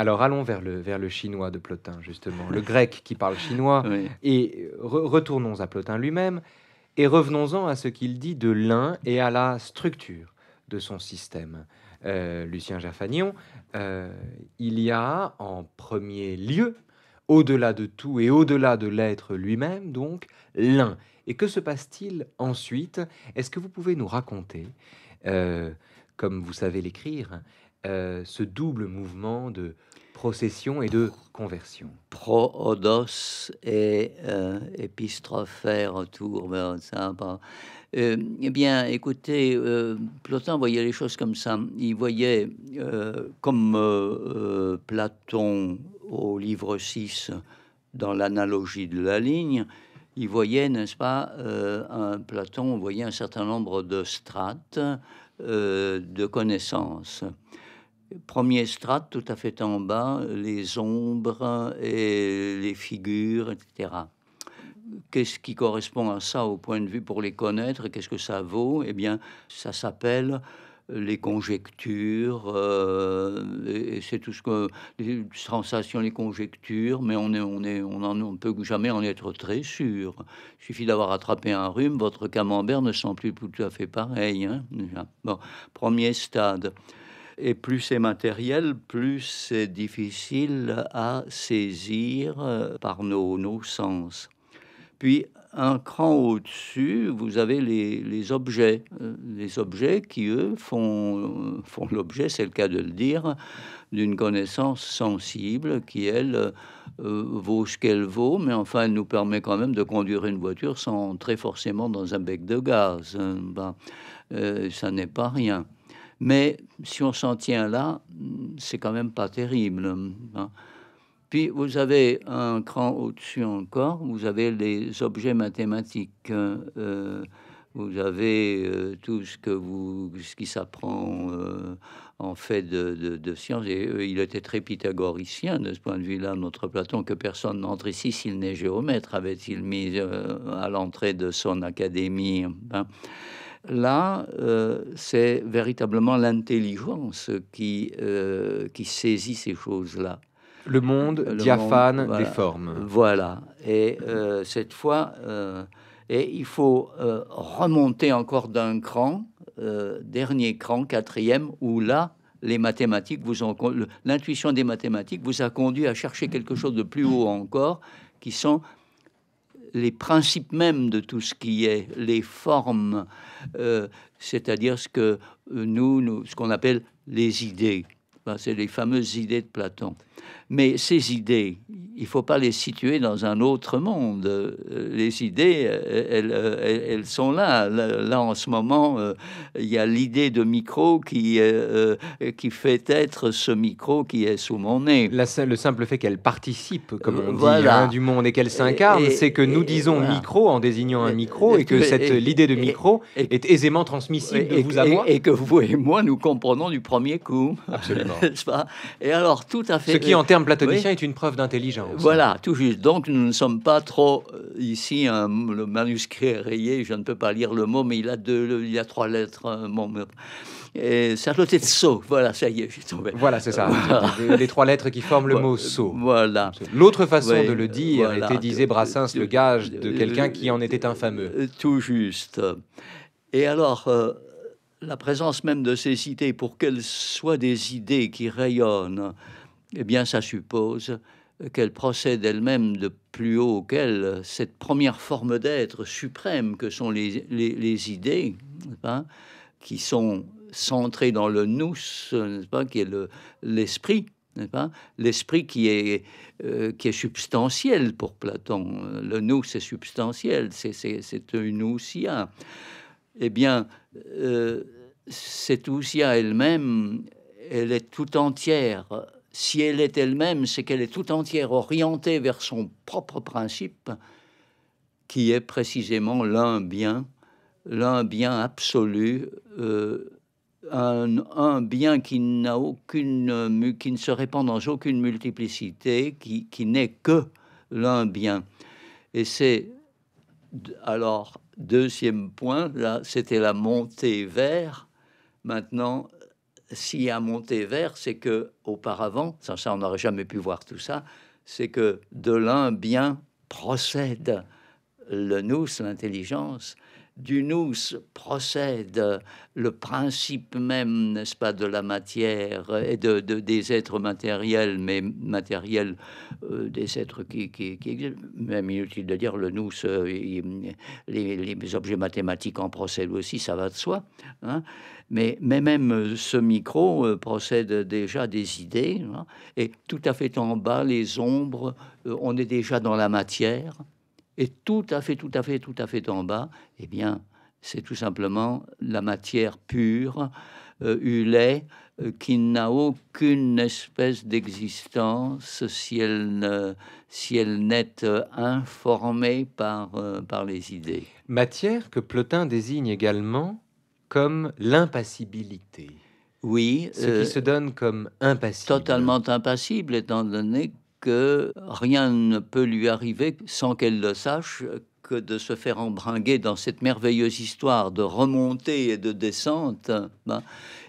Alors allons vers le, vers le chinois de Plotin, justement, le grec qui parle chinois, et retournons à Plotin lui-même, et revenons-en à ce qu'il dit de l'un et à la structure de son système. Euh, Lucien Gerfagnon, euh, il y a en premier lieu, au-delà de tout et au-delà de l'être lui-même, donc l'un. Et que se passe-t-il ensuite Est-ce que vous pouvez nous raconter, euh, comme vous savez l'écrire, euh, ce double mouvement de procession et de conversion pro et euh, autour, ça ben, euh, eh bien, écoutez, euh, Platon voyait les choses comme ça. Il voyait, comme Platon au livre 6, dans l'analogie de la ligne, il voyait, n'est-ce pas, un Platon voyait un certain nombre de strates de connaissances. Premier strate, tout à fait en bas, les ombres et les figures, etc. Qu'est-ce qui correspond à ça au point de vue pour les connaître Qu'est-ce que ça vaut Eh bien, ça s'appelle les conjectures, euh, et, c'est tout ce que les sensations, les conjectures, mais on est, on est, on peut jamais en être très sûr. Il suffit d'avoir attrapé un rhume, votre camembert ne sent plus tout à fait pareil. Hein, premier stade et plus c'est matériel, plus c'est difficile à saisir euh, par nos, nos sens. Puis un cran au-dessus, vous avez les, objets. Euh, les objets qui, eux, font, euh, font l'objet, c'est le cas de le dire, d'une connaissance sensible qui, elle, vaut ce qu'elle vaut, mais enfin, elle nous permet quand même de conduire une voiture sans entrer forcément dans un bec de gaz. Hein. Ben, ça n'est pas rien. Mais si on s'en tient là, c'est quand même pas terrible. Hein. Puis vous avez un cran au-dessus encore, vous avez les objets mathématiques, hein, euh, vous avez euh, tout ce, que vous, ce qui s'apprend euh, en fait de, de, sciences. Et il était très pythagoricien de ce point de vue-là, notre Platon, que personne n'entre ici s'il n'est géomètre, avait-il mis à l'entrée de son académie. Hein. Là, euh, c'est véritablement l'intelligence qui, euh, qui saisit ces choses-là. Le monde diaphane des formes. Voilà. Et euh, cette fois, et il faut remonter encore d'un cran, dernier cran, quatrième, où là, les mathématiques l'intuition des mathématiques vous a conduit à chercher quelque chose de plus haut encore, qui sont les principes mêmes de tout ce qui est, les formes, euh, c'est-à-dire ce que nous ce qu'on appelle les idées. Ben, c'est les fameuses idées de Platon. Mais ces idées, il ne faut pas les situer dans un autre monde. Euh, les idées, euh, euh, elles, elles, sont là. Là, en ce moment, il y a l'idée de micro qui, qui fait être ce micro qui est sous mon nez. le simple fait qu'elle participe, comme on dit, voilà. Hein, du monde et qu'elle s'incarne, c'est que nous disons micro en désignant un micro et, que cette, l'idée de micro est aisément transmissible de vous à moi. Et que vous et moi, nous comprenons du premier coup. Absolument. ce pas Et alors, tout à fait. Ce qui, en euh, termes platoniciens, est une preuve d'intelligence. Voilà, tout juste. Donc, nous ne sommes pas trop euh, ici. le manuscrit est rayé. Je ne peux pas lire le mot, mais il a deux, il a trois lettres. Euh, mon bon, et Charlotte Sceaux, voilà, ça y est, j'ai trouvé. Voilà, c'est ça, Les, trois lettres qui forment le mot Sceaux. Voilà. L'autre façon de le dire était, disait Brassens, le gage de quelqu'un qui en était infameux. Tout juste. Et alors, la présence même de ces idées, pour qu'elles soient des idées qui rayonnent, eh bien, ça suppose qu'elles procèdent elles-mêmes de plus haut qu'elle, cette première forme d'être suprême que sont les, idées, qui sont centrées dans le nous, pas, qui est l'esprit. L'esprit qui est, euh, qui est substantiel pour Platon. Le nous, c'est substantiel, c'est une nous Eh bien, euh, c'est aussi elle-même, elle est tout entière. Si elle est elle-même, c'est qu'elle est tout entière orientée vers son propre principe, qui est précisément l'un bien, l'un bien absolu, euh, un, bien qui n'a aucune, qui ne se répand dans aucune multiplicité, qui, qui n'est que l'un bien. Et c'est alors deuxième point, là, c'était la montée vers Maintenant, s'il y a monté c'est que auparavant, sans ça on n'aurait jamais pu voir tout ça, c'est que de l'un bien procède le nous, l'intelligence, du nous procède le principe même, n'est-ce pas, de la matière et de, des êtres matériels, mais matériels euh, des êtres qui, existent. même inutile de dire, le nous, les, objets mathématiques en procèdent aussi, ça va de soi. Hein. mais, même ce micro euh, procède déjà des idées, hein. et tout à fait en bas, les ombres, euh, on est déjà dans la matière. Et tout à fait, tout à fait, tout à fait en bas, eh bien, c'est tout simplement la matière pure, euh, euh qui n'a aucune espèce d'existence si elle si elle n'est euh, informée par, euh, par les idées. Matière que Plotin désigne également comme l'impassibilité. Oui. Ce qui se donne comme impassible. Totalement impassible, étant donné que rien ne peut lui arriver sans qu'elle le sache que de se faire embringuer dans cette merveilleuse histoire de remontée et de descente. Ben,